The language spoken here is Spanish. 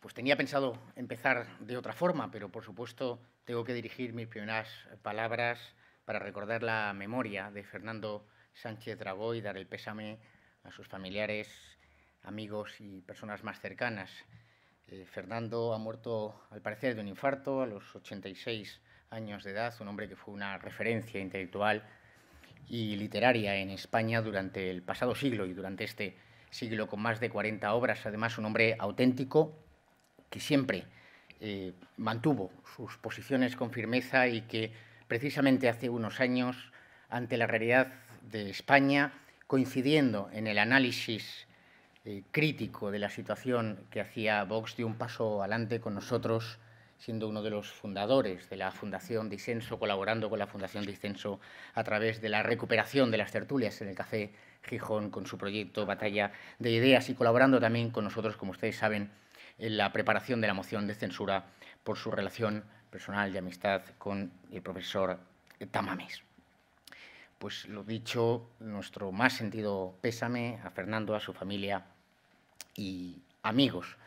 pues tenía pensado empezar de otra forma, pero por supuesto tengo que dirigir mis primeras palabras para recordar la memoria de Fernando Sánchez Dragó y dar el pésame a sus familiares, amigos y personas más cercanas. Eh, Fernando ha muerto, al parecer, de un infarto a los 86 años de edad, un hombre que fue una referencia intelectual y literaria en España durante el pasado siglo y durante este siglo con más de 40 obras, además un hombre auténtico que siempre eh, mantuvo sus posiciones con firmeza y que precisamente hace unos años, ante la realidad de España, coincidiendo en el análisis eh, crítico de la situación que hacía Vox, dio un paso adelante con nosotros, siendo uno de los fundadores de la Fundación Disenso, colaborando con la Fundación Disenso a través de la recuperación de las tertulias en el Café Gijón con su proyecto Batalla de Ideas y colaborando también con nosotros, como ustedes saben, en la preparación de la moción de censura por su relación personal de amistad con el profesor Tamames. Pues lo dicho, nuestro más sentido pésame a Fernando, a su familia y amigos.